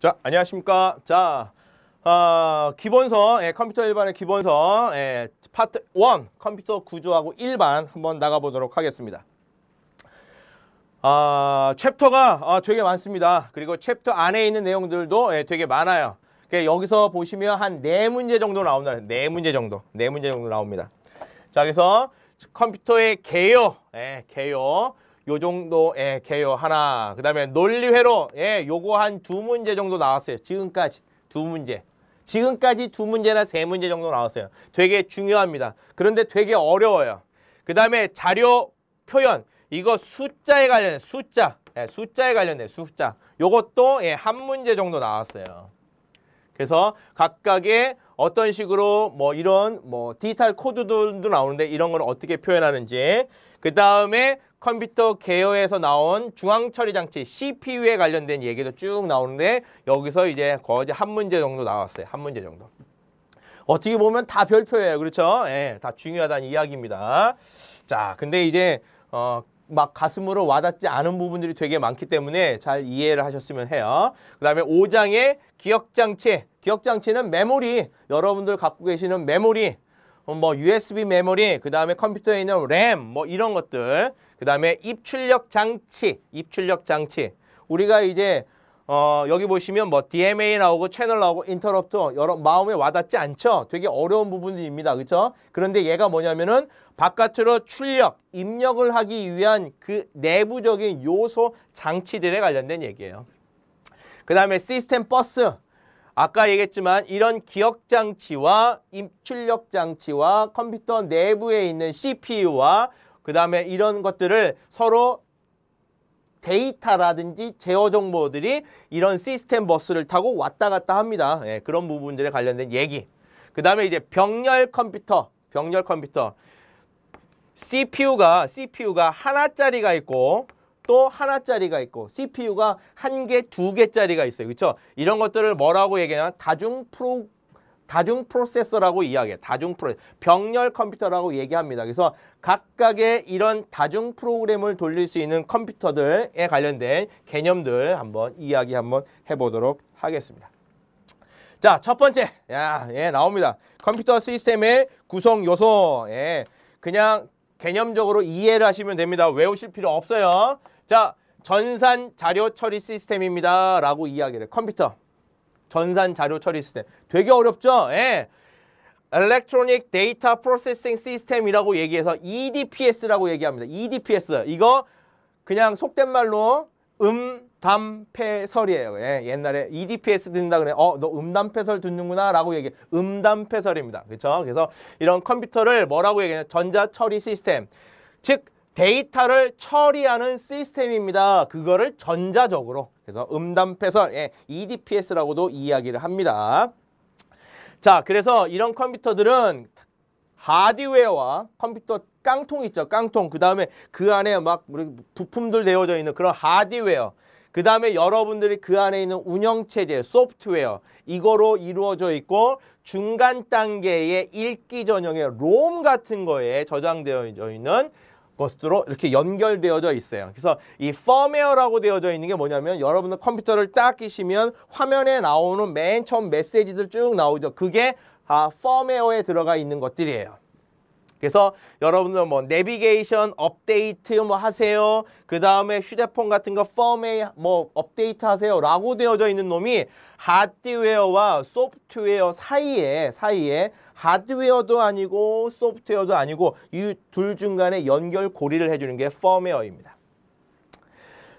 자, 안녕하십니까. 자, 어, 기본선, 예, 컴퓨터 일반의 기본선, 예, 파트 1, 컴퓨터 구조하고 일반 한번 나가보도록 하겠습니다. 아, 어, 챕터가 어, 되게 많습니다. 그리고 챕터 안에 있는 내용들도 예, 되게 많아요. 그 여기서 보시면 한 네 문제 정도 나옵니다. 네 문제 정도, 네 문제 정도 나옵니다. 자, 그래서 컴퓨터의 개요, 예, 개요, 요 정도의 개요 하나 그 다음에 논리회로 예 요거 한 두 문제 정도 나왔어요 지금까지 두 문제 지금까지 두 문제나 세 문제 정도 나왔어요 되게 중요합니다 그런데 되게 어려워요 그 다음에 자료 표현 이거 숫자에 관련해 숫자 예, 숫자에 관련해 숫자 요것도 예, 한 문제 정도 나왔어요 그래서 각각의 어떤 식으로 뭐 이런 뭐 디지털 코드도 나오는데 이런 걸 어떻게 표현하는지 그 다음에 컴퓨터 계열에서 나온 중앙 처리 장치 CPU에 관련된 얘기도 쭉 나오는데 여기서 이제 거의 한 문제 정도 나왔어요. 한 문제 정도. 어떻게 보면 다 별표예요. 그렇죠? 예, 다 중요하다는 이야기입니다. 자, 근데 이제 어, 막 가슴으로 와닿지 않은 부분들이 되게 많기 때문에 잘 이해를 하셨으면 해요. 그 다음에 5장의 기억장치. 기억장치는 메모리. 여러분들 갖고 계시는 메모리. 어, 뭐 USB 메모리, 그 다음에 컴퓨터에 있는 램, 뭐 이런 것들. 그 다음에 입출력 장치, 입출력 장치. 우리가 이제 어, 여기 보시면 뭐 DMA 나오고 채널 나오고 인터럽트 여러 마음에 와닿지 않죠? 되게 어려운 부분입니다. 그렇죠? 그런데 얘가 뭐냐면은 바깥으로 출력, 입력을 하기 위한 그 내부적인 요소 장치들에 관련된 얘기예요. 그 다음에 시스템 버스. 아까 얘기했지만 이런 기억 장치와 입출력 장치와 컴퓨터 내부에 있는 CPU와 그 다음에 이런 것들을 서로 데이터라든지 제어 정보들이 이런 시스템 버스를 타고 왔다 갔다 합니다. 예, 그런 부분들에 관련된 얘기. 그 다음에 이제 병렬 컴퓨터, 병렬 컴퓨터. CPU가, CPU가 하나짜리가 있고 또 하나짜리가 있고 CPU가 한 개, 두 개짜리가 있어요. 그렇죠? 이런 것들을 뭐라고 얘기하냐 다중 프로 그램 다중 프로세서라고 이야기해. 다중 프로 병렬 컴퓨터라고 얘기합니다. 그래서 각각의 이런 다중 프로그램을 돌릴 수 있는 컴퓨터들에 관련된 개념들 한번 이야기 한번 해보도록 하겠습니다. 자, 첫 번째. 야, 예, 나옵니다. 컴퓨터 시스템의 구성 요소. 예. 그냥 개념적으로 이해를 하시면 됩니다. 외우실 필요 없어요. 자, 전산 자료 처리 시스템입니다. 라고 이야기를 컴퓨터. 전산 자료 처리 시스템. 되게 어렵죠? 예. Electronic Data Processing System이라고 얘기해서 EDPS라고 얘기합니다. EDPS. 이거 그냥 속된 말로 음담패설이에요. 예, 옛날에 EDPS 듣는다 그래. 어, 너 음담패설 듣는구나 라고 얘기해. 음담패설입니다. 그렇죠? 그래서 이런 컴퓨터를 뭐라고 얘기하냐. 전자처리 시스템. 즉 데이터를 처리하는 시스템입니다. 그거를 전자적으로 그래서 음담패설 예, EDPS라고도 이야기를 합니다. 자 그래서 이런 컴퓨터들은 하드웨어와 컴퓨터 깡통 있죠. 깡통. 그 다음에 그 안에 막 부품들 되어져 있는 그런 하드웨어. 그 다음에 여러분들이 그 안에 있는 운영체제, 소프트웨어 이거로 이루어져 있고 중간 단계의 읽기 전형의 롬 같은 거에 저장되어 있는 것으로 이렇게 연결되어져 있어요. 그래서 이 펌웨어라고 되어져 있는 게 뭐냐면 여러분들 컴퓨터를 딱 끼시면 화면에 나오는 맨 처음 메시지들 쭉 나오죠. 그게 아, 펌웨어에 들어가 있는 것들이에요. 그래서 여러분들 뭐 내비게이션 업데이트 뭐 하세요. 그 다음에 휴대폰 같은 거 펌에 뭐 업데이트 하세요. 라고 되어져 있는 놈이 하드웨어와 소프트웨어 사이에 사이에 하드웨어도 아니고 소프트웨어도 아니고 이 둘 중간에 연결 고리를 해주는 게 펌웨어입니다.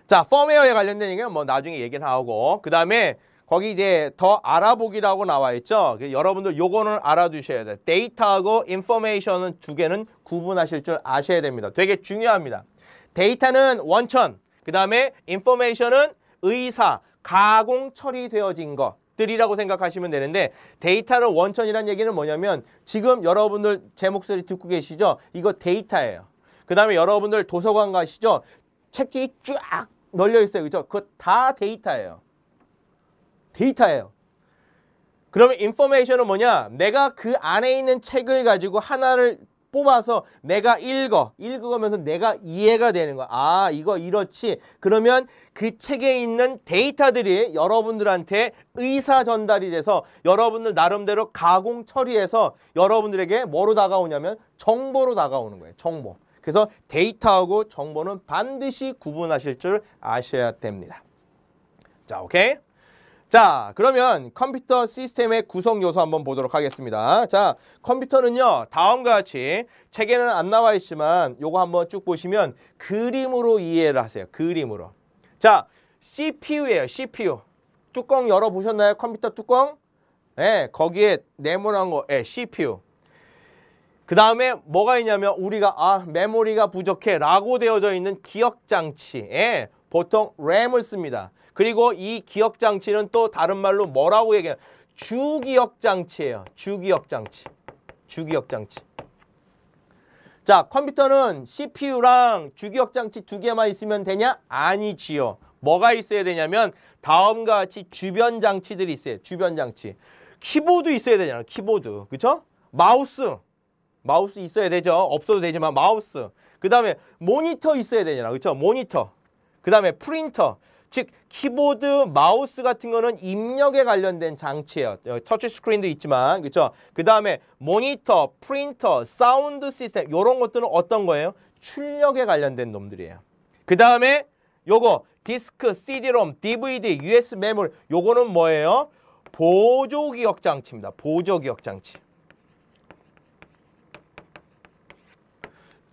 자, 펌웨어에 관련된 얘기는 뭐 나중에 얘기는 하고 그 다음에 거기 이제 더 알아보기라고 나와 있죠. 그 여러분들 요거는 알아두셔야 돼요. 데이터하고 인포메이션은 두 개는 구분하실 줄 아셔야 됩니다. 되게 중요합니다. 데이터는 원천, 그 다음에 인포메이션은 의사, 가공 처리되어진 것들이라고 생각하시면 되는데 데이터를 원천이란 얘기는 뭐냐면 지금 여러분들 제 목소리 듣고 계시죠? 이거 데이터예요. 그 다음에 여러분들 도서관 가시죠? 책이 쫙 널려 있어요. 그죠? 그거 다 데이터예요. 데이터예요. 그러면 인포메이션은 뭐냐? 내가 그 안에 있는 책을 가지고 하나를 뽑아서 내가 읽어. 읽으면서 내가 이해가 되는 거야. 아, 이거 이렇지. 그러면 그 책에 있는 데이터들이 여러분들한테 의사 전달이 돼서 여러분들 나름대로 가공 처리해서 여러분들에게 뭐로 다가오냐면 정보로 다가오는 거예요. 정보. 그래서 데이터하고 정보는 반드시 구분하실 줄 아셔야 됩니다. 자, 오케이? 자 그러면 컴퓨터 시스템의 구성 요소 한번 보도록 하겠습니다 자 컴퓨터는요 다음과 같이 책에는 안 나와 있지만 요거 한번 쭉 보시면 그림으로 이해를 하세요 그림으로 자 CPU예요 CPU 뚜껑 열어보셨나요 컴퓨터 뚜껑 네, 거기에 네모난 거 네, 예, CPU 그 다음에 뭐가 있냐면 우리가 아 메모리가 부족해 라고 되어져 있는 기억장치에 예, 보통 램을 씁니다 그리고 이 기억 장치는 또 다른 말로 뭐라고 얘기해요? 주기억 장치예요. 주기억 장치. 주기억 장치. 자, 컴퓨터는 CPU랑 주기억 장치 두 개만 있으면 되냐? 아니지요. 뭐가 있어야 되냐면 다음과 같이 주변 장치들이 있어요. 주변 장치. 키보드 있어야 되잖아요. 키보드. 그쵸 마우스. 마우스 있어야 되죠. 없어도 되지만 마우스. 그 다음에 모니터 있어야 되잖아. 그쵸 모니터. 그 다음에 프린터. 즉 키보드, 마우스 같은 거는 입력에 관련된 장치예요. 어, 터치 스크린도 있지만 그렇죠? 그다음에 모니터, 프린터, 사운드 시스템 이런 것들은 어떤 거예요? 출력에 관련된 놈들이에요. 그다음에 요거 디스크, CD롬, DVD, US 메모리 요거는 뭐예요? 보조 기억 장치입니다. 보조 기억 장치.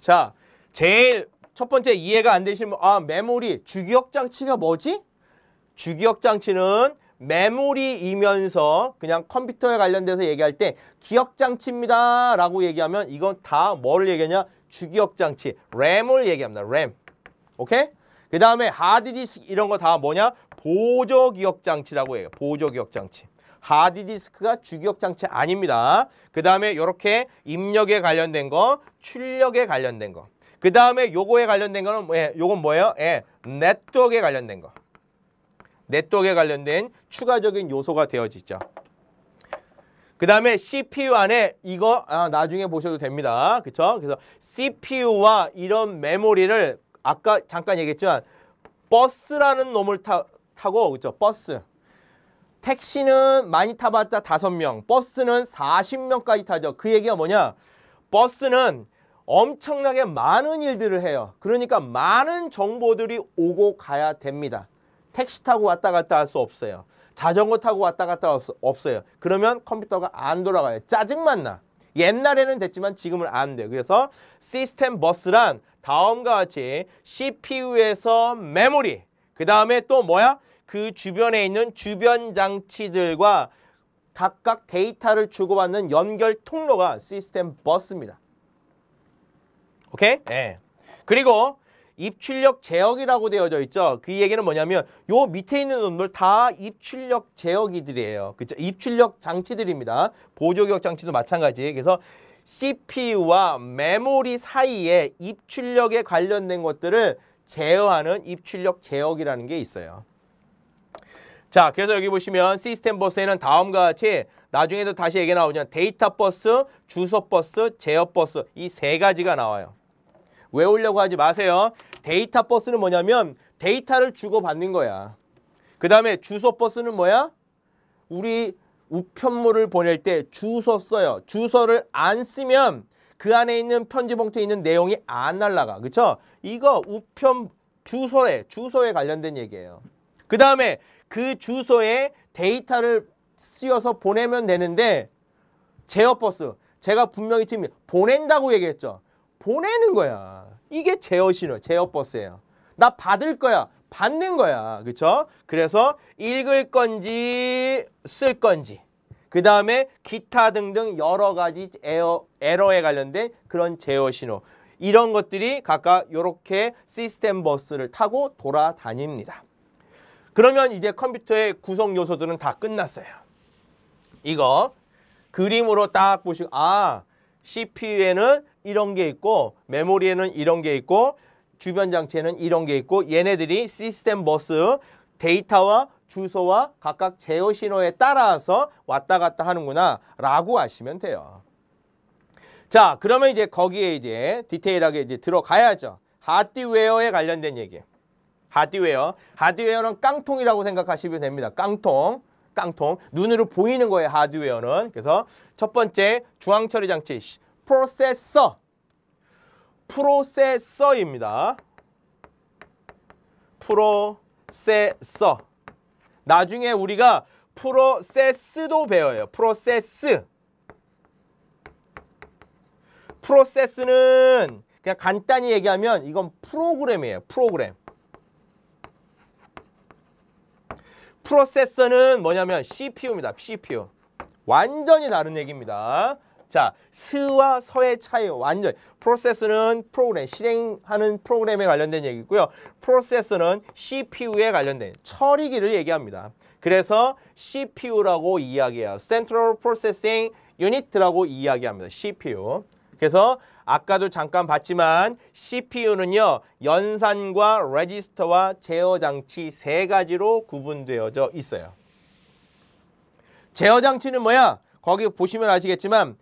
자, 제일 첫 번째 이해가 안 되시면 아 메모리 주기억 장치가 뭐지? 주기억 장치는 메모리이면서 그냥 컴퓨터에 관련돼서 얘기할 때 기억 장치입니다 라고 얘기하면 이건 다 뭐를 얘기하냐 주기억 장치 램을 얘기합니다 램 오케이? 그 다음에 하드디스크 이런 거 다 뭐냐? 보조 기억 장치라고 해요. 보조 기억 장치. 하드디스크가 주기억 장치 아닙니다. 그 다음에 이렇게 입력에 관련된 거, 출력에 관련된 거. 그 다음에 요거에 관련된 거는 뭐, 예, 요건 뭐예요? 예, 네트워크에 관련된 거. 네트워크에 관련된 추가적인 요소가 되어지죠. 그 다음에 CPU 안에 이거 아, 나중에 보셔도 됩니다. 그쵸? 그래서 CPU와 이런 메모리를 아까 잠깐 얘기했지만 버스라는 놈을 타, 타고 그죠 버스 택시는 많이 타봤자 다섯 명 버스는 4 0 명까지 타죠. 그 얘기가 뭐냐 버스는 엄청나게 많은 일들을 해요. 그러니까 많은 정보들이 오고 가야 됩니다. 택시 타고 왔다 갔다 할 수 없어요. 자전거 타고 왔다 갔다 할 없어요. 그러면 컴퓨터가 안 돌아가요. 짜증만 나. 옛날에는 됐지만 지금은 안 돼요. 그래서 시스템 버스란 다음과 같이 CPU에서 메모리, 그 다음에 또 뭐야? 그 주변에 있는 주변 장치들과 각각 데이터를 주고받는 연결 통로가 시스템 버스입니다. 오케이? 예. 그리고 입출력 제어기라고 되어져 있죠. 그 얘기는 뭐냐면 요 밑에 있는 놈들 다 입출력 제어기들이에요 그죠? 입출력 장치들입니다. 보조격 장치도 마찬가지. 그래서 CPU와 메모리 사이에 입출력에 관련된 것들을 제어하는 입출력 제어기라는 게 있어요. 자, 그래서 여기 보시면 시스템 버스에는 다음과 같이 나중에도 다시 얘기 나오냐 데이터 버스, 주소 버스, 제어 버스 이 세 가지가 나와요. 외우려고 하지 마세요. 데이터 버스는 뭐냐면 데이터를 주고받는 거야. 그 다음에 주소 버스는 뭐야? 우리 우편물을 보낼 때 주소 써요. 주소를 안 쓰면 그 안에 있는 편지 봉투에 있는 내용이 안 날라가. 그쵸? 이거 우편 주소에 주소에 관련된 얘기예요. 그 다음에 그 주소에 데이터를 쓰여서 보내면 되는데 제어버스 제가 분명히 지금 보낸다고 얘기했죠. 보내는 거야. 이게 제어 신호, 제어 버스예요. 나 받을 거야. 받는 거야. 그렇죠? 그래서 읽을 건지 쓸 건지 그 다음에 기타 등등 여러 가지 에어, 에러에 관련된 그런 제어 신호 이런 것들이 각각 이렇게 시스템 버스를 타고 돌아다닙니다. 그러면 이제 컴퓨터의 구성 요소들은 다 끝났어요. 이거 그림으로 딱 보시고 아 CPU에는 이런 게 있고 메모리에는 이런 게 있고 주변 장치에는 이런 게 있고 얘네들이 시스템 버스 데이터와 주소와 각각 제어 신호에 따라서 왔다 갔다 하는구나 라고 아시면 돼요. 자 그러면 이제 거기에 이제 디테일하게 이제 들어가야죠. 하드웨어에 관련된 얘기. 하드웨어. 하드웨어는 깡통이라고 생각하시면 됩니다. 깡통. 깡통. 눈으로 보이는 거예요. 하드웨어는. 그래서 첫 번째 중앙 처리 장치 프로세서 프로세서입니다. 프로세서 나중에 우리가 프로세스도 배워요. 프로세스 프로세스는 그냥 간단히 얘기하면 이건 프로그램이에요. 프로그램 프로세서는 뭐냐면 CPU입니다. CPU 완전히 다른 얘기입니다. 자, 스와 서의 차이 완전 프로세스는 프로그램, 실행하는 프로그램에 관련된 얘기고요. 프로세스는 CPU에 관련된 처리기를 얘기합니다. 그래서 CPU라고 이야기해요. Central Processing Unit라고 이야기합니다. CPU. 그래서 아까도 잠깐 봤지만 CPU는요. 연산과 레지스터와 제어 장치 세 가지로 구분되어져 있어요. 제어 장치는 뭐야? 거기 보시면 아시겠지만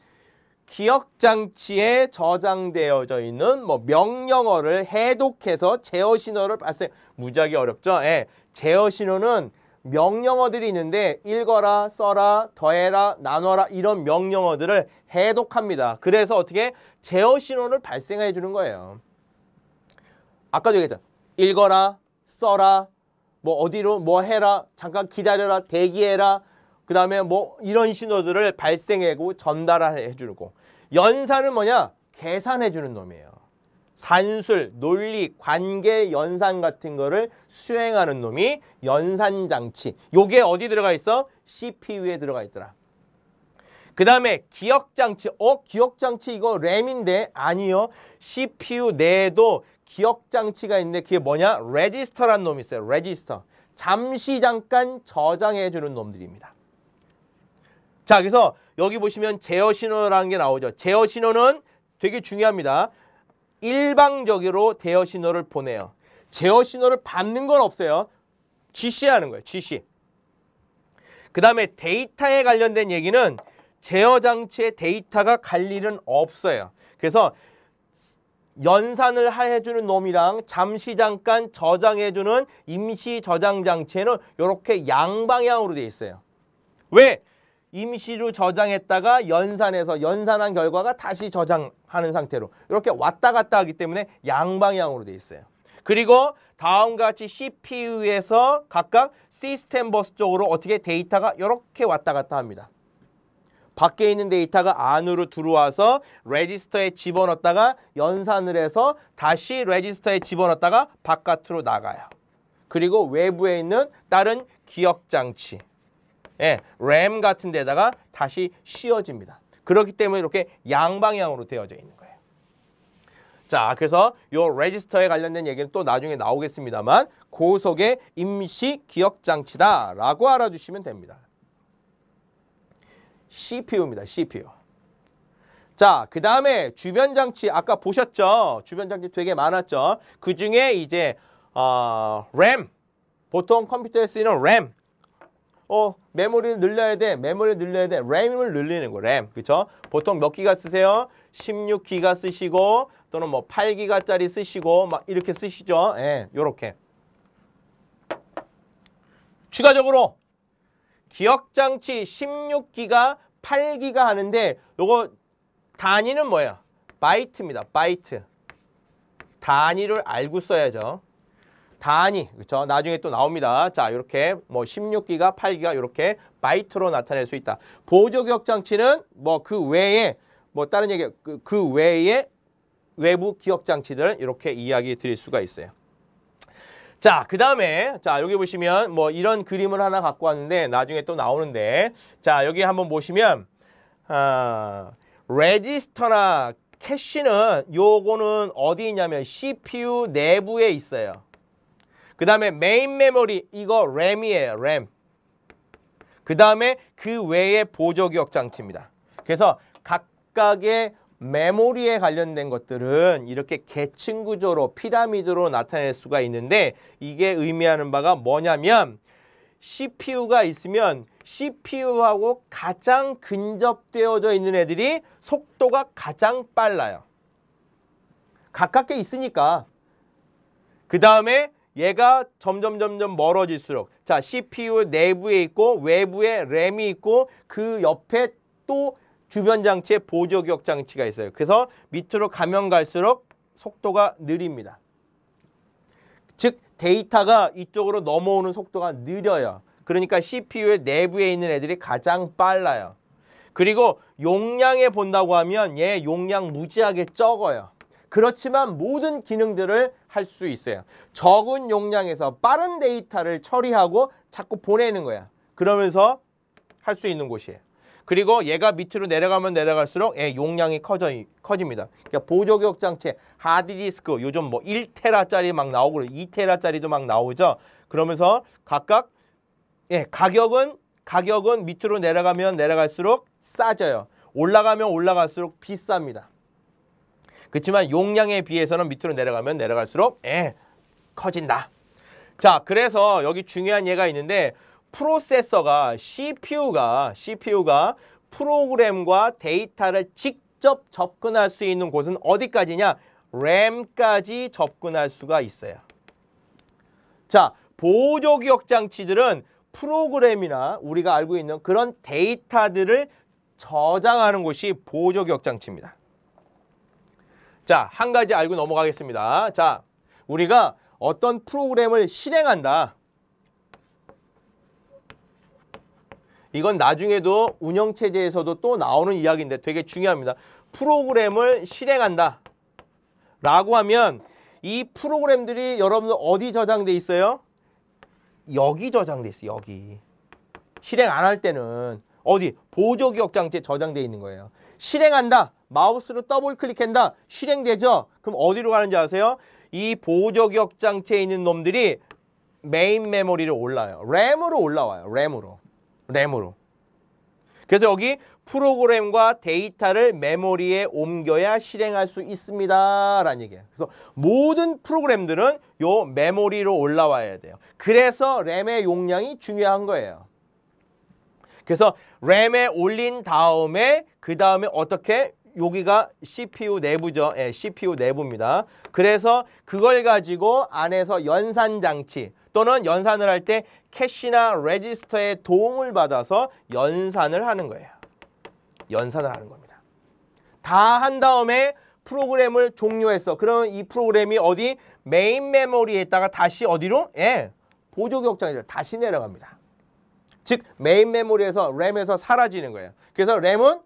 기억장치에 저장되어져 있는 뭐 명령어를 해독해서 제어 신호를 발생 무지하게 어렵죠. 예. 제어 신호는 명령어들이 있는데 읽어라, 써라, 더해라, 나눠라 이런 명령어들을 해독합니다. 그래서 어떻게 제어 신호를 발생해 주는 거예요. 아까도 얘기했죠. 읽어라, 써라, 뭐 어디로 뭐 해라, 잠깐 기다려라, 대기해라, 그 다음에 뭐 이런 신호들을 발생하고 전달해 주고 연산은 뭐냐? 계산해 주는 놈이에요. 산술, 논리, 관계, 연산 같은 거를 수행하는 놈이 연산장치. 요게 어디 들어가 있어? CPU에 들어가 있더라. 그 다음에 기억장치. 어? 기억장치 이거 램인데? 아니요. CPU 내에도 기억장치가 있는데 그게 뭐냐? 레지스터란 놈이 있어요. 레지스터. 잠시 잠깐 저장해 주는 놈들입니다. 자, 그래서 여기 보시면 제어 신호라는 게 나오죠. 제어 신호는 되게 중요합니다. 일방적으로 대어 신호를 보내요. 제어 신호를 받는 건 없어요. GC하는 거예요. GC. 그 다음에 데이터에 관련된 얘기는 제어 장치의 데이터가 갈 일은 없어요. 그래서 연산을 해주는 놈이랑 잠시 잠깐 저장해주는 임시 저장 장치에는 이렇게 양방향으로 돼 있어요. 왜? 임시로 저장했다가 연산해서 연산한 결과가 다시 저장하는 상태로 이렇게 왔다 갔다 하기 때문에 양방향으로 되어 있어요. 그리고 다음과 같이 CPU에서 각각 시스템 버스 쪽으로 어떻게 데이터가 이렇게 왔다 갔다 합니다. 밖에 있는 데이터가 안으로 들어와서 레지스터에 집어넣었다가 연산을 해서 다시 레지스터에 집어넣었다가 바깥으로 나가요. 그리고 외부에 있는 다른 기억 장치 예, 램 같은 데다가 다시 씌워집니다. 그렇기 때문에 이렇게 양방향으로 되어져 있는 거예요. 자, 그래서 요 레지스터에 관련된 얘기는 또 나중에 나오겠습니다만 고속의 임시 기억 장치다라고 알아주시면 됩니다. CPU입니다. CPU. 자, 그 다음에 주변 장치 아까 보셨죠? 주변 장치 되게 많았죠? 그 중에 이제 어, 램, 보통 컴퓨터에 쓰이는 램어 메모리를 늘려야 돼. 메모리를 늘려야 돼. 램을 늘리는 거. 램. 그쵸 보통 몇 기가 쓰세요? 16기가 쓰시고 또는 뭐 8기가짜리 쓰시고 막 이렇게 쓰시죠. 예, 요렇게. 추가적으로 기억장치 16기가 8기가 하는데 요거 단위는 뭐야 바이트입니다. 바이트. 단위를 알고 써야죠. 단위 그렇죠 나중에 또 나옵니다 자 이렇게 뭐 16기가 8기가 이렇게 바이트로 나타낼 수 있다 보조 기억 장치는 뭐 그 외에 뭐 다른 얘기 그, 그 외에 외부 기억 장치들 이렇게 이야기 드릴 수가 있어요 자, 그 다음에, 자, 여기 보시면 뭐 이런 그림을 하나 갖고 왔는데 나중에 또 나오는데, 자, 여기 한번 보시면, 아, 레지스터나 캐시는 요거는 어디 있냐면 CPU 내부에 있어요. 그 다음에 메인 메모리 이거 램이에요. 램. 그 다음에 그 외에 보조 기억 장치입니다. 그래서 각각의 메모리에 관련된 것들은 이렇게 계층 구조로 피라미드로 나타낼 수가 있는데 이게 의미하는 바가 뭐냐면 CPU가 있으면 CPU하고 가장 근접되어져 있는 애들이 속도가 가장 빨라요. 가깝게 있으니까. 그 다음에 얘가 점점 점점 멀어질수록 자 CPU 내부에 있고 외부에 램이 있고 그 옆에 또 주변 장치에 보조 격 장치가 있어요. 그래서 밑으로 가면 갈수록 속도가 느립니다. 즉 데이터가 이쪽으로 넘어오는 속도가 느려요. 그러니까 c p u 내부에 있는 애들이 가장 빨라요. 그리고 용량에 본다고 하면 얘 용량 무지하게 적어요. 그렇지만 모든 기능들을 할수 있어요. 적은 용량에서 빠른 데이터를 처리하고 자꾸 보내는 거야. 그러면서 할 수 있는 곳이에요. 그리고 얘가 밑으로 내려가면 내려갈수록 예, 용량이 커져, 커집니다. 그러니까 보조격 장치, 하드디스크, 요즘 뭐 1테라짜리 막 나오고 2테라짜리도 막 나오죠. 그러면서 각각 예, 가격은 가격은 밑으로 내려가면 내려갈수록 싸져요. 올라가면 올라갈수록 비쌉니다. 그렇지만 용량에 비해서는 밑으로 내려가면 내려갈수록 에 예, 커진다. 자, 그래서 여기 중요한 예가 있는데 프로세서가 CPU가 CPU가 프로그램과 데이터를 직접 접근할 수 있는 곳은 어디까지냐? 램까지 접근할 수가 있어요. 자, 보조 기억 장치들은 프로그램이나 우리가 알고 있는 그런 데이터들을 저장하는 곳이 보조 기억 장치입니다. 자, 한 가지 알고 넘어가겠습니다. 자, 우리가 어떤 프로그램을 실행한다. 이건 나중에도 운영체제에서도 또 나오는 이야기인데 되게 중요합니다. 프로그램을 실행한다. 라고 하면 이 프로그램들이 여러분들 어디 저장돼 있어요? 여기 저장돼 있어요. 여기. 실행 안 할 때는 어디 보조기억장치에 저장돼 있는 거예요. 실행한다. 마우스로 더블 클릭한다. 실행되죠? 그럼 어디로 가는지 아세요? 이 보조격 장치에 있는 놈들이 메인 메모리로 올라요. 램으로 올라와요. 램으로. 램으로. 그래서 여기 프로그램과 데이터를 메모리에 옮겨야 실행할 수 있습니다. 라는 얘기예요. 그래서 모든 프로그램들은 요 메모리로 올라와야 돼요. 그래서 램의 용량이 중요한 거예요. 그래서 램에 올린 다음에 그 다음에 어떻게 여기가 CPU 내부죠. 예, CPU 내부입니다. 그래서 그걸 가지고 안에서 연산 장치 또는 연산을 할 때 캐시나 레지스터의 도움을 받아서 연산을 하는 거예요. 연산을 하는 겁니다. 다 한 다음에 프로그램을 종료했어. 그러면 이 프로그램이 어디 메인 메모리에다가 다시 어디로? 예, 보조 격장에서 다시 내려갑니다. 즉 메인 메모리에서 램에서 사라지는 거예요. 그래서 램은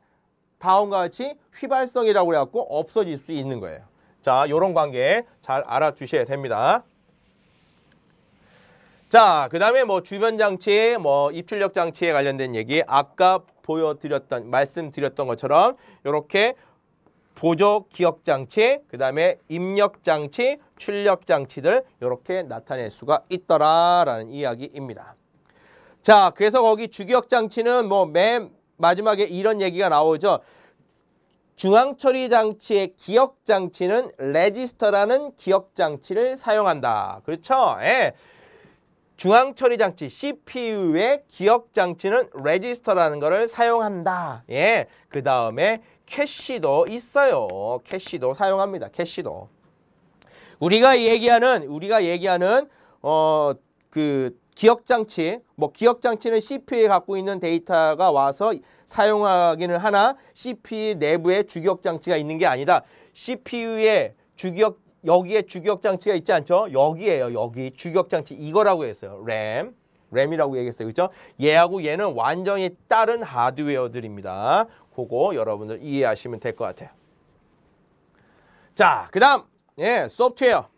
다음과 같이 휘발성이라고 해갖고 없어질 수 있는 거예요. 자, 요런 관계 잘 알아두셔야 됩니다. 자, 그 다음에 뭐 주변 장치, 뭐 입출력 장치에 관련된 얘기 아까 보여드렸던, 말씀드렸던 것처럼 요렇게 보조 기억 장치, 그 다음에 입력 장치, 출력 장치들 요렇게 나타낼 수가 있더라라는 이야기입니다. 자, 그래서 거기 주기억 장치는 뭐맨 마지막에 이런 얘기가 나오죠. 중앙처리 장치의 기억 장치는 레지스터라는 기억 장치를 사용한다. 그렇죠? 예. 중앙 처리 장치 CPU의 기억 장치는 레지스터라는 것을 사용한다. 예. 그다음에 캐시도 있어요. 캐시도 사용합니다. 캐시도. 우리가 얘기하는 우리가 얘기하는 어그 기억장치, 뭐 기억장치는 CPU에 갖고 있는 데이터가 와서 사용하기는 하나 CPU 내부에 주격장치가 있는 게 아니다. CPU에 주격 여기에 주격장치가 있지 않죠? 여기에요, 여기. 주격장치 이거라고 했어요. 램. 램이라고 얘기했어요. 그죠? 렇 얘하고 얘는 완전히 다른 하드웨어들입니다. 그거 여러분들 이해하시면 될 것 같아요. 자, 그 다음. 예, 소프트웨어.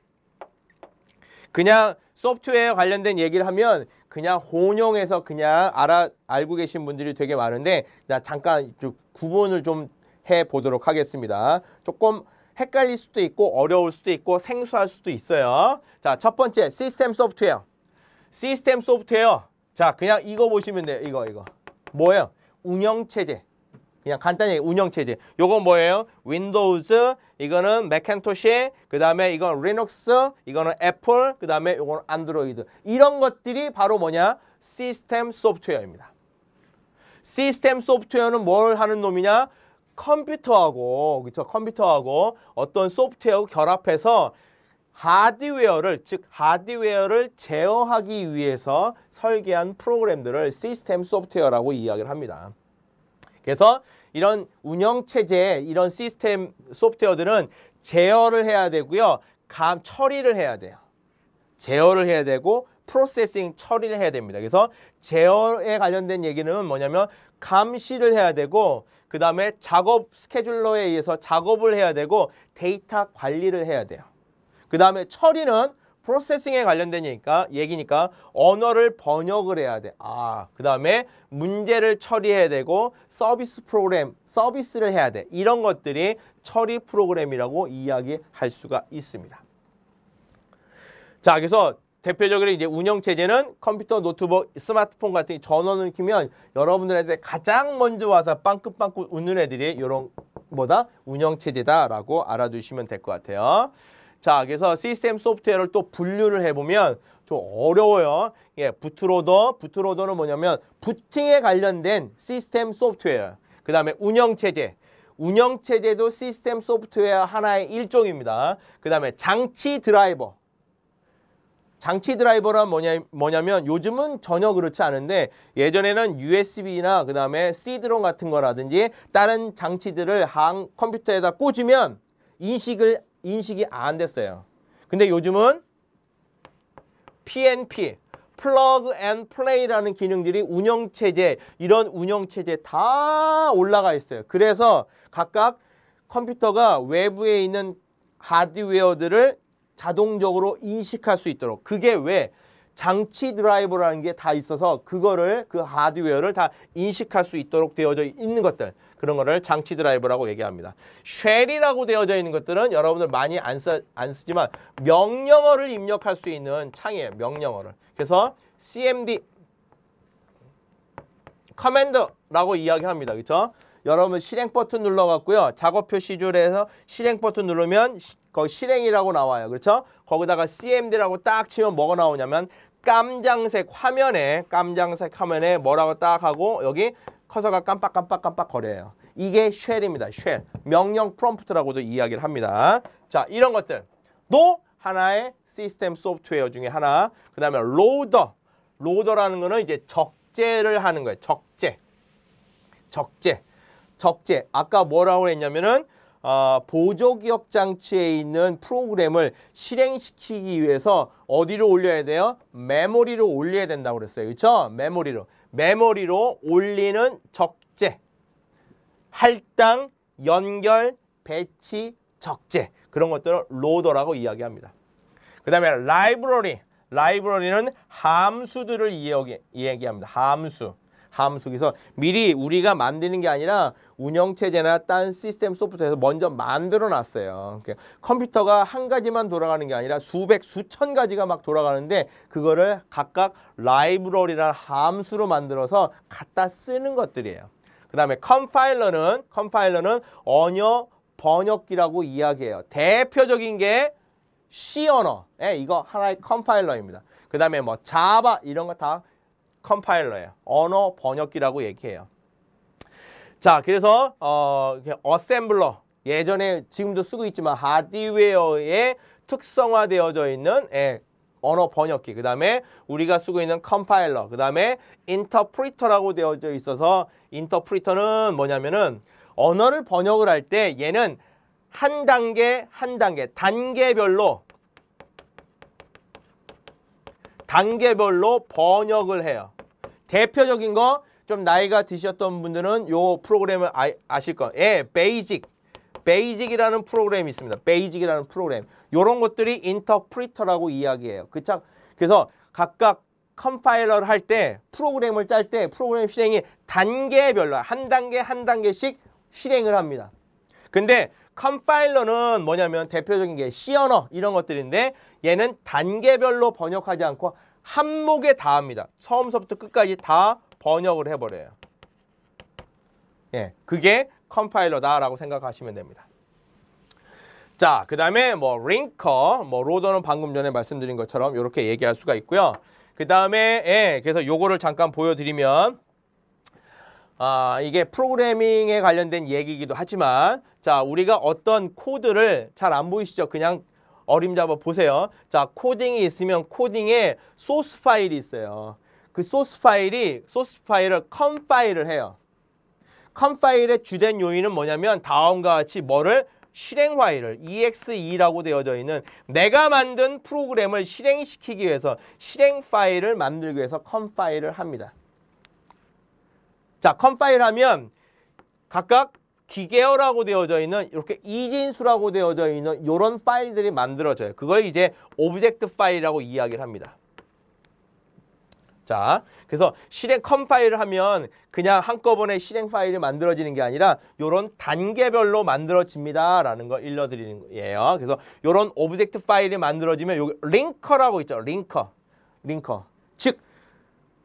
그냥 소프트웨어 관련된 얘기를 하면 그냥 혼용해서 그냥 알아, 알고 계신 분들이 되게 많은데 잠깐 좀 구분을 좀 해보도록 하겠습니다. 조금 헷갈릴 수도 있고 어려울 수도 있고 생소할 수도 있어요. 자, 첫 번째 시스템 소프트웨어. 시스템 소프트웨어. 자, 그냥 이거 보시면 돼요. 이거, 이거. 뭐예요? 운영체제. 그냥 간단히 운영체제. 요건 뭐예요? 윈도우즈, 이거는 맥킨토시, 그 다음에 이건 리눅스, 이거는 애플, 그 다음에 요건 안드로이드. 이런 것들이 바로 뭐냐? 시스템 소프트웨어입니다. 시스템 소프트웨어는 뭘 하는 놈이냐? 컴퓨터하고, 그쵸? 컴퓨터하고 어떤 소프트웨어 결합해서 하드웨어를 즉 하드웨어를 제어하기 위해서 설계한 프로그램들을 시스템 소프트웨어라고 이야기를 합니다. 그래서 이런 운영체제, 이런 시스템 소프트웨어들은 제어를 해야 되고요. 감 처리를 해야 돼요. 제어를 해야 되고 프로세싱 처리를 해야 됩니다. 그래서 제어에 관련된 얘기는 뭐냐면 감시를 해야 되고 그 다음에 작업 스케줄러에 의해서 작업을 해야 되고 데이터 관리를 해야 돼요. 그 다음에 처리는 프로세싱에 관련된 얘기니까, 얘기니까 언어를 번역을 해야 돼. 아, 그 다음에 문제를 처리해야 되고 서비스 프로그램, 서비스를 해야 돼. 이런 것들이 처리 프로그램이라고 이야기할 수가 있습니다. 자, 그래서 대표적으로 이제 운영체제는 컴퓨터, 노트북, 스마트폰 같은 전원을 키면 여러분들한테 가장 먼저 와서 빵긋빵긋 웃는 애들이 이런 뭐다? 운영체제다라고 알아두시면 될 것 같아요. 자, 그래서 시스템 소프트웨어를 또 분류를 해보면 좀 어려워요. 예, 부트로더, 부트로더는 뭐냐면 부팅에 관련된 시스템 소프트웨어. 그 다음에 운영체제. 운영체제도 시스템 소프트웨어 하나의 일종입니다. 그 다음에 장치 드라이버. 장치 드라이버란 뭐냐, 뭐냐면 요즘은 전혀 그렇지 않은데 예전에는 USB나 그 다음에 CD롬 같은 거라든지 다른 장치들을 한 컴퓨터에다 꽂으면 인식을 인식이 안 됐어요. 근데 요즘은 PNP, 플러그 앤 플레이라는 기능들이 운영체제, 이런 운영체제 다 올라가 있어요. 그래서 각각 컴퓨터가 외부에 있는 하드웨어들을 자동적으로 인식할 수 있도록 그게 왜 장치 드라이버라는 게 다 있어서 그거를 그 하드웨어를 다 인식할 수 있도록 되어져 있는 것들 그런 거를 장치 드라이브라고 얘기합니다. 쉘이라고 되어져 있는 것들은 여러분들 많이 안, 쓰, 안 쓰지만 명령어를 입력할 수 있는 창이에요. 명령어를. 그래서 cmd 커맨드라고 이야기합니다. 그렇죠? 여러분 실행 버튼 눌러갖고요. 작업표 시줄에서 실행 버튼 누르면 거 실행이라고 나와요. 그렇죠? 거기다가 cmd라고 딱 치면 뭐가 나오냐면 깜장색 화면에 깜장색 화면에 뭐라고 딱 하고 여기 커서가 깜빡깜빡깜빡 거려요. 이게 쉘입니다. 쉘. 명령 프롬프트라고도 이야기를 합니다. 자, 이런 것들도 하나의 시스템 소프트웨어 중에 하나. 그 다음에 로더. 로더라는 거는 이제 적재를 하는 거예요. 적재. 적재. 적재. 아까 뭐라고 했냐면은 어, 보조기억 장치에 있는 프로그램을 실행시키기 위해서 어디로 올려야 돼요? 메모리로 올려야 된다고 그랬어요. 그렇죠? 메모리로. 메모리로 올리는 적재, 할당, 연결, 배치, 적재 그런 것들을 로더라고 이야기합니다. 그 다음에 라이브러리, 라이브러리는 함수들을 이야기, 합니다 함수. 함수기서 미리 우리가 만드는 게 아니라 운영체제나 딴 시스템 소프트에서 먼저 만들어놨어요. 그 컴퓨터가 한 가지만 돌아가는 게 아니라 수백, 수천 가지가 막 돌아가는데 그거를 각각 라이브러리란 함수로 만들어서 갖다 쓰는 것들이에요. 그 다음에 컴파일러는 컴파일러는 언어 번역기라고 이야기해요. 대표적인 게 C 언어. 예, 이거 하나의 컴파일러입니다. 그 다음에 뭐 자바 이런 거다 컴파일러예요. 언어 번역기라고 얘기해요. 자, 그래서 어, 어셈블러 예전에 지금도 쓰고 있지만 하드웨어에 특성화되어져 있는 예, 언어 번역기, 그 다음에 우리가 쓰고 있는 컴파일러, 그 다음에 인터프리터라고 되어져 있어서 인터프리터는 뭐냐면은 언어를 번역을 할 때 얘는 한 단계 한 단계 단계별로 단계별로 번역을 해요. 대표적인 거 좀 나이가 드셨던 분들은 요 프로그램을 아, 실 거예요. 예, 베이직. 베이직이라는 프로그램이 있습니다. 베이직이라는 프로그램. 요런 것들이 인터프리터라고 이야기해요. 그쵸? 그래서 각각 컴파일러를 할 때 프로그램을 짤 때 프로그램 실행이 단계별로 한 단계 한 단계씩 실행을 합니다. 근데 컴파일러는 뭐냐면 대표적인 게 C 언어 이런 것들인데 얘는 단계별로 번역하지 않고 한목에 다 합니다. 처음서부터 끝까지 다 번역을 해버려요. 예, 그게 컴파일러다라고 생각하시면 됩니다. 자, 그 다음에 뭐 링커, 뭐 로더는 방금 전에 말씀드린 것처럼 이렇게 얘기할 수가 있고요. 그 다음에 예, 그래서 요거를 잠깐 보여드리면 아, 이게 프로그래밍에 관련된 얘기이기도 하지만 자 우리가 어떤 코드를 잘 안 보이시죠? 그냥 어림잡아 보세요. 자 코딩이 있으면 코딩에 소스 파일이 있어요. 그 소스 파일이 소스 파일을 컴파일을 해요. 컴파일의 주된 요인은 뭐냐면 다음과 같이 뭐를 실행 파일을 exe라고 되어져 있는 내가 만든 프로그램을 실행시키기 위해서 실행 파일을 만들기 위해서 컴파일을 합니다. 자, 컴파일 하면 각각 기계어라고 되어져 있는 이렇게 이진수라고 되어져 있는 이런 파일들이 만들어져요. 그걸 이제 오브젝트 파일이라고 이야기를 합니다. 자, 그래서 실행 컴파일을 하면 그냥 한꺼번에 실행 파일이 만들어지는 게 아니라 이런 단계별로 만들어집니다라는 걸 일러드리는 거예요. 그래서 이런 오브젝트 파일이 만들어지면 여기 링커라고 있죠. 링커. 링커. 즉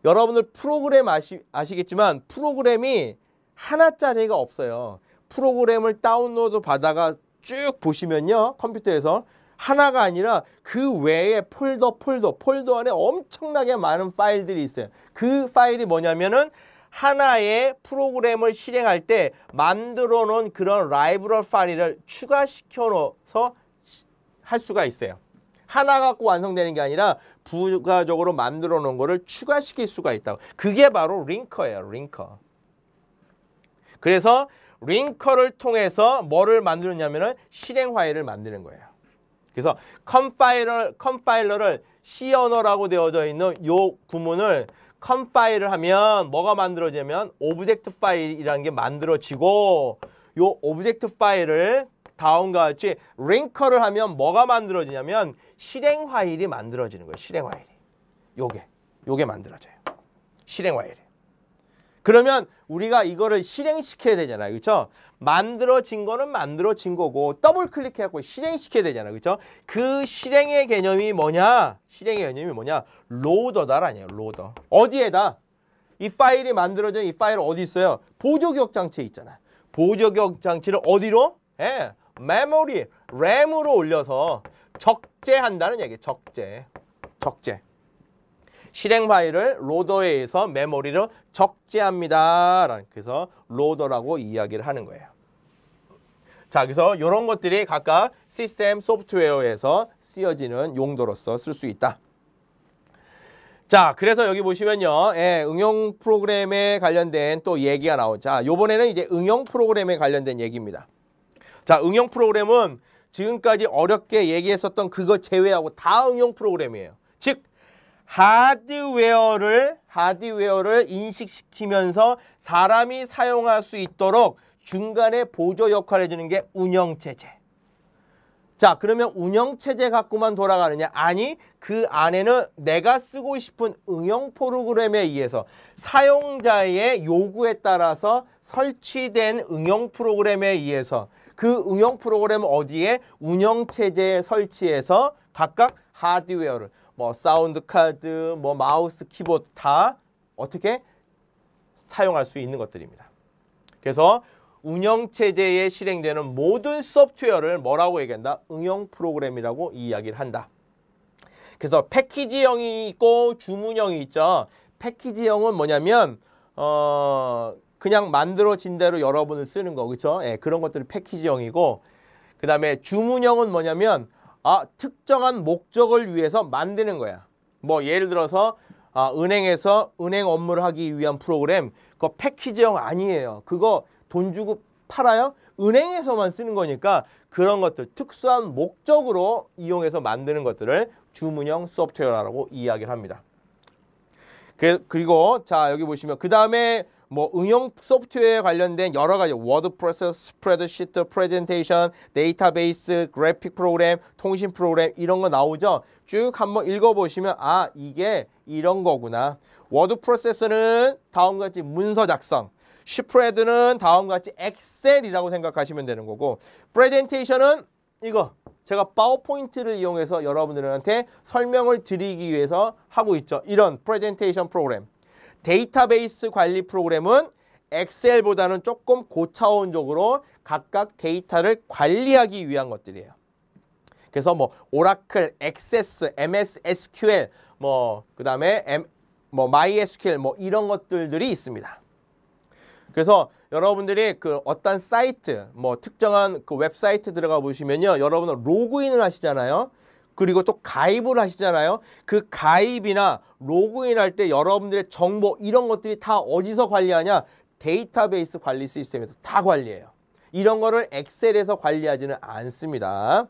여러분들 프로그램 아시, 아시겠지만 프로그램이 하나짜리가 없어요. 프로그램을 다운로드 받아가 쭉 보시면요. 컴퓨터에서 하나가 아니라 그 외에 폴더 폴더 폴더 안에 엄청나게 많은 파일들이 있어요. 그 파일이 뭐냐면은 하나의 프로그램을 실행할 때 만들어 놓은 그런 라이브러 리 파일을 추가시켜 놓아서 할 수가 있어요. 하나 갖고 완성되는 게 아니라 부가적으로 만들어 놓은 거를 추가시킬 수가 있다고. 그게 바로 링커예요. 링커. 그래서 링커를 통해서 뭐를 만들었냐면은 실행 파일을 만드는 거예요. 그래서 컴파일러, 컴파일러를 C 언어라고 되어져 있는 요 구문을 컴파일을 하면 뭐가 만들어지면 냐 오브젝트 파일이라는 게 만들어지고 요 오브젝트 파일을 다음과 같이 링커를 하면 뭐가 만들어지냐면 실행 파일이 만들어지는 거예요. 실행 파일이. 요게. 요게 만들어져요. 실행 파일이. 그러면 우리가 이거를 실행시켜야 되잖아요. 그렇죠? 만들어진 거는 만들어진 거고 더블 클릭해갖고 실행시켜야 되잖아요. 그렇죠? 그 실행의 개념이 뭐냐? 실행의 개념이 뭐냐? 로더다 아니에요. 로더. 어디에다? 이 파일이 만들어진 이 파일 어디 있어요? 보조 기억 장치에 있잖아. 보조 기억 장치를 어디로? 예. 메모리, 램으로 올려서 적재한다는 얘기 적재. 적재. 실행 파일을 로더에 의해서 메모리로 적재합니다. 그래서 로더라고 이야기를 하는 거예요. 자, 그래서 이런 것들이 각각 시스템 소프트웨어에서 쓰여지는 용도로서 쓸 수 있다. 자, 그래서 여기 보시면요. 예, 응용 프로그램에 관련된 또 얘기가 나오죠. 아, 요번에는 이제 응용 프로그램에 관련된 얘기입니다. 자, 응용 프로그램은 지금까지 어렵게 얘기했었던 그거 제외하고 다 응용 프로그램이에요. 즉 하드웨어를 하드웨어를 인식시키면서 사람이 사용할 수 있도록 중간에 보조 역할을 해주는 게 운영체제. 자 그러면 운영체제 갖고만 돌아가느냐? 아니 그 안에는 내가 쓰고 싶은 응용 프로그램에 의해서 사용자의 요구에 따라서 설치된 응용 프로그램에 의해서 그 응용 프로그램 어디에 운영 체제에 설치해서 각각 하드웨어를 뭐 사운드 카드, 뭐 마우스, 키보드 다 어떻게 사용할 수 있는 것들입니다. 그래서 운영 체제에 실행되는 모든 소프트웨어를 뭐라고 얘기한다? 응용 프로그램이라고 이야기를 한다. 그래서 패키지형이 있고 주문형이 있죠. 패키지형은 뭐냐면 어 그냥 만들어진 대로 여러분을 쓰는 거 그렇죠? 예, 그런 것들은 패키지형이고 그 다음에 주문형은 뭐냐면 아 특정한 목적을 위해서 만드는 거야. 뭐 예를 들어서 아, 은행에서 은행 업무를 하기 위한 프로그램 그거 패키지형 아니에요. 그거 돈 주고 팔아요? 은행에서만 쓰는 거니까 그런 것들 특수한 목적으로 이용해서 만드는 것들을 주문형 소프트웨어라고 이야기를 합니다. 그리고 자 여기 보시면 그 다음에 뭐 응용 소프트웨어에 관련된 여러 가지 워드프레스, 스프레드시트, 프레젠테이션, 데이터베이스, 그래픽 프로그램, 통신 프로그램 이런 거 나오죠. 쭉 한번 읽어보시면 아 이게 이런 거구나. 워드 프로세서는 다음과 같이 문서 작성, 슈프레드는 다음과 같이 엑셀이라고 생각하시면 되는 거고 프레젠테이션은 이거 제가 파워포인트를 이용해서 여러분들한테 설명을 드리기 위해서 하고 있죠. 이런 프레젠테이션 프로그램. 데이터베이스 관리 프로그램은 엑셀보다는 조금 고차원적으로 각각 데이터를 관리하기 위한 것들이에요. 그래서 뭐 오라클, 액세스, MS SQL, 뭐 그다음에 M, 뭐 MySQL 뭐 이런 것들들이 있습니다. 그래서 여러분들이 그 어떤 사이트, 뭐 특정한 그 웹사이트 들어가 보시면요. 여러분은 로그인을 하시잖아요. 그리고 또 가입을 하시잖아요. 그 가입이나 로그인 할 때 여러분들의 정보 이런 것들이 다 어디서 관리하냐? 데이터베이스 관리 시스템에서 다 관리해요. 이런 거를 엑셀에서 관리하지는 않습니다.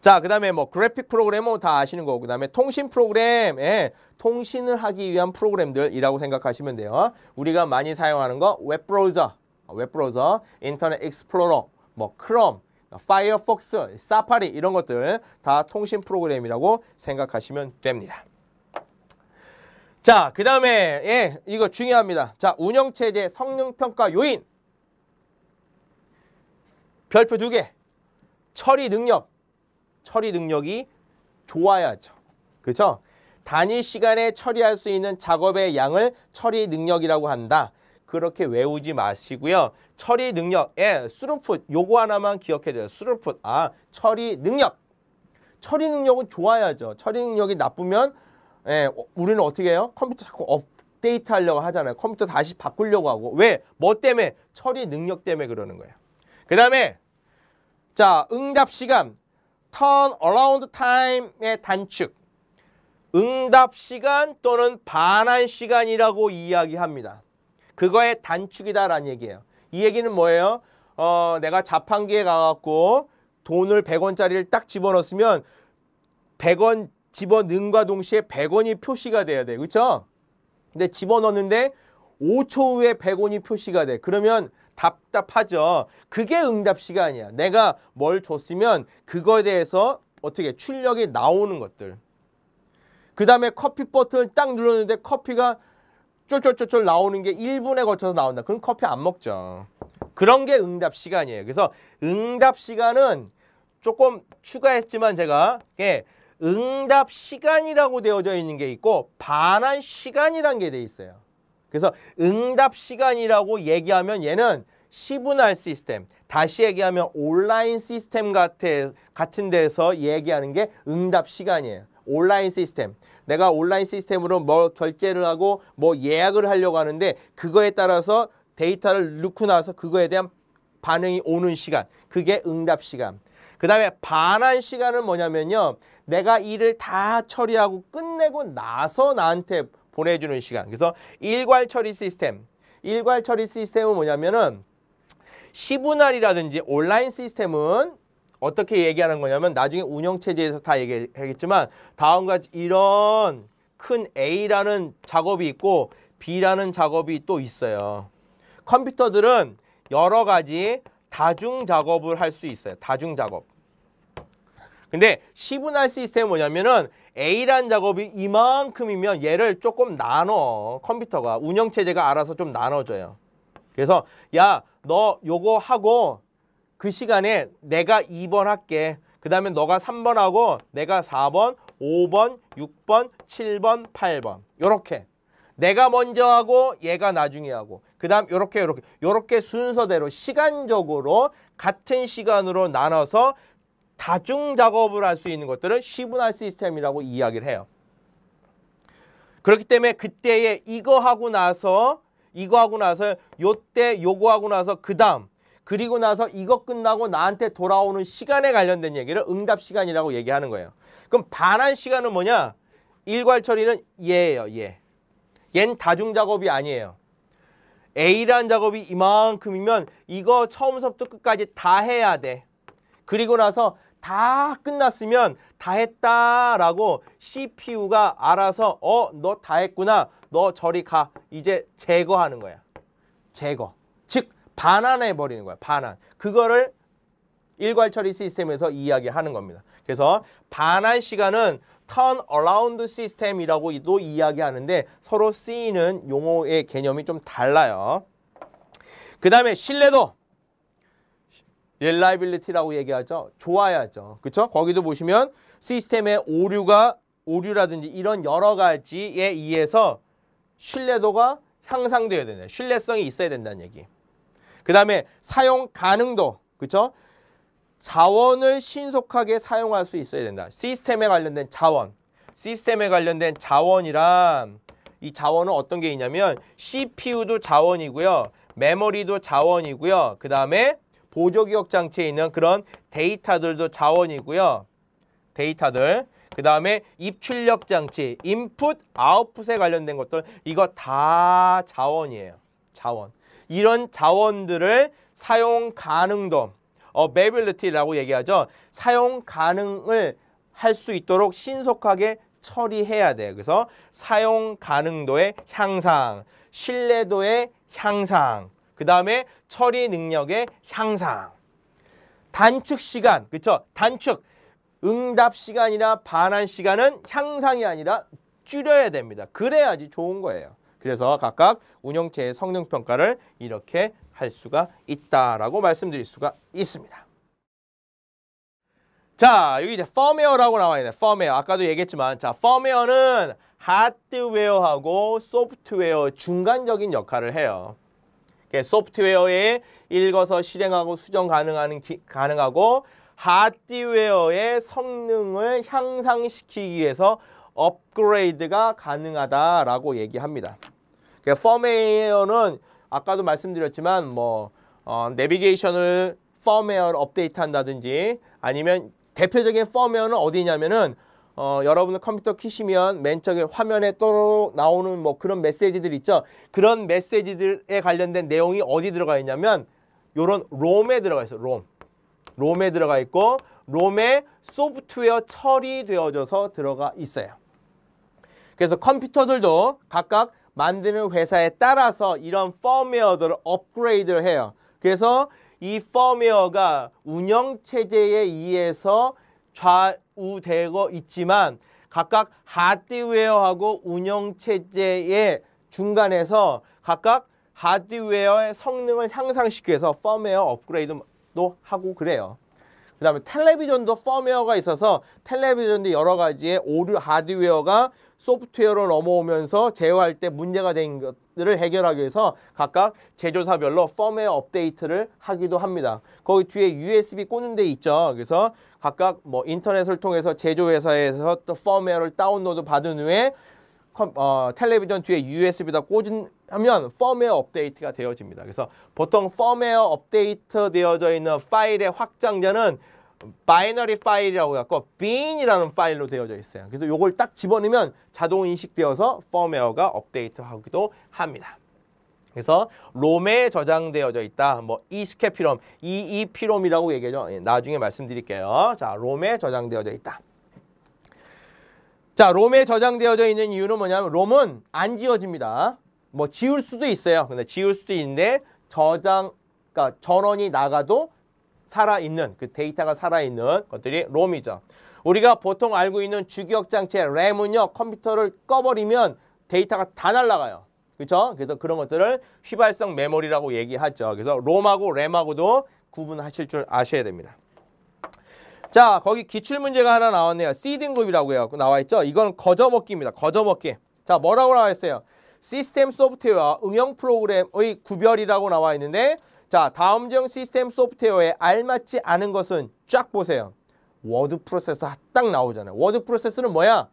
자, 그 다음에 뭐 그래픽 프로그램은 다 아시는 거고 그 다음에 통신 프로그램, 에 예, 통신을 하기 위한 프로그램들이라고 생각하시면 돼요. 우리가 많이 사용하는 거 웹브로우저웹브로우저 어, 인터넷 익스플로러, 뭐 크롬, 파이어폭스, 사파리 이런 것들 다 통신 프로그램이라고 생각하시면 됩니다. 자, 그 다음에 예, 이거 중요합니다. 자, 운영체제 성능평가 요인 별표 두 개, 처리 능력, 처리 능력이 좋아야죠. 그렇죠? 단위 시간에 처리할 수 있는 작업의 양을 처리 능력이라고 한다. 그렇게 외우지 마시고요. 처리 능력, 예, 수루풋 요거 하나만 기억해야 돼요. 수루풋, 아, 처리 능력. 처리 능력은 좋아야죠. 처리 능력이 나쁘면 예, 어, 우리는 어떻게 해요? 컴퓨터 자꾸 업데이트 하려고 하잖아요. 컴퓨터 다시 바꾸려고 하고. 왜? 뭐 때문에? 처리 능력 때문에 그러는 거예요. 그 다음에 자 응답 시간 turn around time의 단축 응답 시간 또는 반환 시간이라고 이야기합니다. 그거의 단축이다라는 얘기예요. 이 얘기는 뭐예요? 어, 내가 자판기에 가갖고 돈을 100원짜리를 딱 집어넣었으면 100원 집어넣은과 동시에 100원이 표시가 돼야 돼. 그렇죠? 근데 집어넣는데 5초 후에 100원이 표시가 돼. 그러면 답답하죠. 그게 응답시간이야 내가 뭘 줬으면 그거에 대해서 어떻게 출력이 나오는 것들. 그 다음에 커피 버튼을 딱 눌렀는데 커피가 쫄쫄쫄쫄 나오는 게 1분에 걸쳐서 나온다. 그럼 커피 안 먹죠. 그런 게 응답 시간이에요. 그래서 응답 시간은 조금 추가했지만 제가 예, 응답 시간이라고 되어져 있는 게 있고 반환 시간이란 게돼 있어요. 그래서 응답 시간이라고 얘기하면 얘는 시분할 시스템, 다시 얘기하면 온라인 시스템 같은 데서 얘기하는 게 응답 시간이에요. 온라인 시스템. 내가 온라인 시스템으로 뭐 결제를 하고 뭐 예약을 하려고 하는데 그거에 따라서 데이터를 넣고 나서 그거에 대한 반응이 오는 시간 그게 응답 시간 그 다음에 반환 시간은 뭐냐면요 내가 일을 다 처리하고 끝내고 나서 나한테 보내주는 시간 그래서 일괄 처리 시스템 일괄 처리 시스템은 뭐냐면은 시분할이라든지 온라인 시스템은 어떻게 얘기하는 거냐면 나중에 운영체제에서 다 얘기하겠지만 다음과 같 이런 큰 A라는 작업이 있고 B라는 작업이 또 있어요. 컴퓨터들은 여러 가지 다중 작업을 할 수 있어요. 다중 작업. 근데 시분할 시스템 뭐냐면은 A란 작업이 이만큼이면 얘를 조금 나눠. 컴퓨터가 운영체제가 알아서 좀 나눠줘요. 그래서 야 너 요거 하고 그 시간에 내가 2번 할게. 그 다음에 너가 3번 하고 내가 4번, 5번, 6번, 7번, 8번 요렇게 내가 먼저 하고 얘가 나중에 하고 그 다음 요렇게 요렇게 요렇게 순서대로 시간적으로 같은 시간으로 나눠서 다중 작업을 할 수 있는 것들을 시분할 시스템이라고 이야기를 해요. 그렇기 때문에 그때에 이거 하고 나서 이거 하고 나서 요때 요거 하고 나서 그 다음 그리고 나서 이거 끝나고 나한테 돌아오는 시간에 관련된 얘기를 응답 시간이라고 얘기하는 거예요. 그럼 반환 시간은 뭐냐? 일괄 처리는 얘예요얘얜 예. 다중 작업이 아니에요. A라는 작업이 이만큼이면 이거 처음서부터 끝까지 다 해야 돼. 그리고 나서 다 끝났으면 다 했다라고 CPU가 알아서 어 너 다 했구나 너 저리 가 이제 제거하는 거야 제거 반환해 버리는 거야. 반환. 그거를 일괄 처리 시스템에서 이야기하는 겁니다. 그래서 반환 시간은 턴 어라운드 시스템이라고도 이야기하는데 서로 쓰이는 용어의 개념이 좀 달라요. 그 다음에 신뢰도. 릴라이빌리티라고 얘기하죠. 좋아야죠. 그렇죠? 거기도 보시면 시스템의 오류가 오류라든지 이런 여러 가지에 의해서 신뢰도가 향상되어야 된다. 신뢰성이 있어야 된다는 얘기. 그 다음에 사용 가능도 그렇죠? 자원을 신속하게 사용할 수 있어야 된다. 시스템에 관련된 자원. 시스템에 관련된 자원이란 이 자원은 어떤 게 있냐면 CPU도 자원이고요. 메모리도 자원이고요. 그 다음에 보조기억 장치에 있는 그런 데이터들도 자원이고요. 데이터들. 그 다음에 입출력 장치, 인풋, 아웃풋에 관련된 것들 이거 다 자원이에요. 자원. 이런 자원들을 사용 가능도 어, availability라고 얘기하죠. 사용 가능을 할 수 있도록 신속하게 처리해야 돼요. 그래서 사용 가능도의 향상, 신뢰도의 향상, 그 다음에 처리 능력의 향상. 단축 시간, 그렇죠? 단축, 응답 시간이나 반환 시간은 향상이 아니라 줄여야 됩니다. 그래야지 좋은 거예요. 그래서 각각 운영체의 성능 평가를 이렇게 할 수가 있다라고 말씀드릴 수가 있습니다. 자, 여기 이제 펌웨어라고 나와 있네. 펌웨어. 아까도 얘기했지만 자, 펌웨어는 하드웨어하고 소프트웨어 중간적인 역할을 해요. 소프트웨어에 읽어서 실행하고 수정 가능하는 기, 가능하고 하드웨어의 성능을 향상시키기 위해서 업 업그레이드가 가능하다라고 얘기합니다. 펌웨어는 그러니까 아까도 말씀드렸지만 뭐 어, 내비게이션을 펌웨어를 업데이트한다든지 아니면 대표적인 펌웨어는 어디냐면은 어, 여러분은 컴퓨터 키시면 맨쪽에 화면에 또 나오는 뭐 그런 메시지들 있죠. 그런 메시지들에 관련된 내용이 어디 들어가 있냐면 요런 롬에 들어가 있어요. 롬. 롬에 들어가 있고 롬에 소프트웨어 처리되어져서 들어가 있어요. 그래서 컴퓨터들도 각각 만드는 회사에 따라서 이런 펌웨어들을 업그레이드를 해요. 그래서 이 펌웨어가 운영체제에 의해서 좌우되고 있지만 각각 하드웨어하고 운영체제의 중간에서 각각 하드웨어의 성능을 향상시켜서 펌웨어 업그레이드도 하고 그래요. 그 다음에 텔레비전도 펌웨어가 있어서 텔레비전도 여러 가지의 오류 하드웨어가 소프트웨어로 넘어오면서 제어할 때 문제가 된 것들을 해결하기 위해서 각각 제조사별로 펌웨어 업데이트를 하기도 합니다. 거기 뒤에 USB 꽂는 데 있죠. 그래서 각각 뭐 인터넷을 통해서 제조회사에서 또 펌웨어를 다운로드 받은 후에 어, 텔레비전 뒤에 USB다 꽂은 하면 펌웨어 업데이트가 되어집니다. 그래서 보통 펌웨어 업데이트 되어져 있는 파일의 확장자는 바이너리 파일이라고 해갖고 bin이라는 파일로 되어져 있어요. 그래서 이걸딱 집어넣으면 자동 인식되어서 펌웨어가 업데이트하기도 합니다. 그래서 롬에 저장되어져 있다. 뭐 이스케피롬, 이이피롬이라고 얘기하죠. 예, 나중에 말씀드릴게요. 자, 롬에 저장되어져 있다. 자, 롬에 저장되어져 있는 이유는 뭐냐면 롬은 안 지워집니다. 뭐 지울 수도 있어요. 근데 지울 수도 있는데 저장, 그러니까 전원이 나가도 살아있는 그 데이터가 살아있는 것들이 롬이죠. 우리가 보통 알고 있는 주기억장치 의 램은요 컴퓨터를 꺼버리면 데이터가 다 날라가요. 그렇죠? 그래서 그런 것들을 휘발성 메모리라고 얘기하죠. 그래서 롬하고 램하고도 구분하실 줄 아셔야 됩니다. 자, 거기 기출 문제가 하나 나왔네요. C 등급이라고 해갖고 그 나와 있죠. 이건 거저먹기입니다. 거저먹기. 자, 뭐라고 나와 있어요? 시스템 소프트웨어 응용 프로그램의 구별이라고 나와 있는데 자, 다음정 시스템 소프트웨어에 알맞지 않은 것은 쫙 보세요. 워드 프로세서 딱 나오잖아요. 워드 프로세서는 뭐야?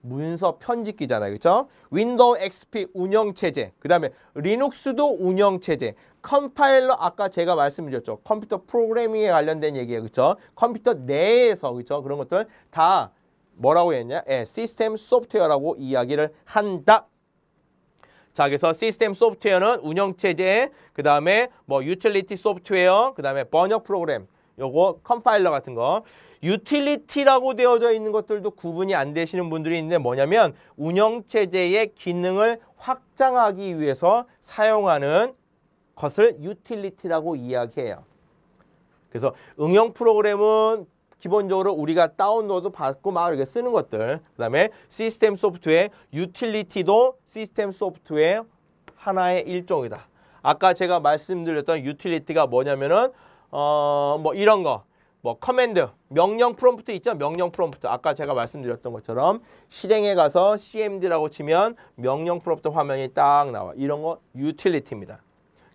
문서 편집기잖아요. 그렇죠? 윈도우 XP 운영체제, 그 다음에 리눅스도 운영체제, 컴파일러 아까 제가 말씀드렸죠. 컴퓨터 프로그래밍에 관련된 얘기예요. 그렇죠? 컴퓨터 내에서 그렇죠? 그런 것들 다 뭐라고 했냐? 예, 시스템 소프트웨어라고 이야기를 한다. 자, 그래서 시스템 소프트웨어는 운영체제, 그 다음에 뭐 유틸리티 소프트웨어, 그 다음에 번역 프로그램, 요거 컴파일러 같은 거. 유틸리티라고 되어져 있는 것들도 구분이 안 되시는 분들이 있는데 뭐냐면 운영체제의 기능을 확장하기 위해서 사용하는 것을 유틸리티라고 이야기해요. 그래서 응용 프로그램은 기본적으로 우리가 다운로드 받고 막 이렇게 쓰는 것들 그 다음에 시스템 소프트웨어 유틸리티도 시스템 소프트웨어 하나의 일종이다. 아까 제가 말씀드렸던 유틸리티가 뭐냐면은 어뭐 이런 거뭐 커맨드 명령 프롬프트 있죠 명령 프롬프트 아까 제가 말씀드렸던 것처럼 실행에 가서 cmd라고 치면 명령 프롬프트 화면이 딱 나와 이런 거 유틸리티입니다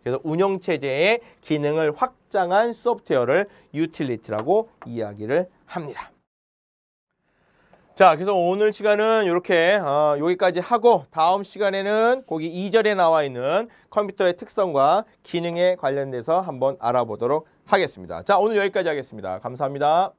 그래서 운영체제의 기능을 확장한 소프트웨어를 유틸리티라고 이야기를 합니다. 자, 그래서 오늘 시간은 이렇게 어, 여기까지 하고 다음 시간에는 거기 2절에 나와 있는 컴퓨터의 특성과 기능에 관련돼서 한번 알아보도록 하겠습니다. 자, 오늘 여기까지 하겠습니다. 감사합니다.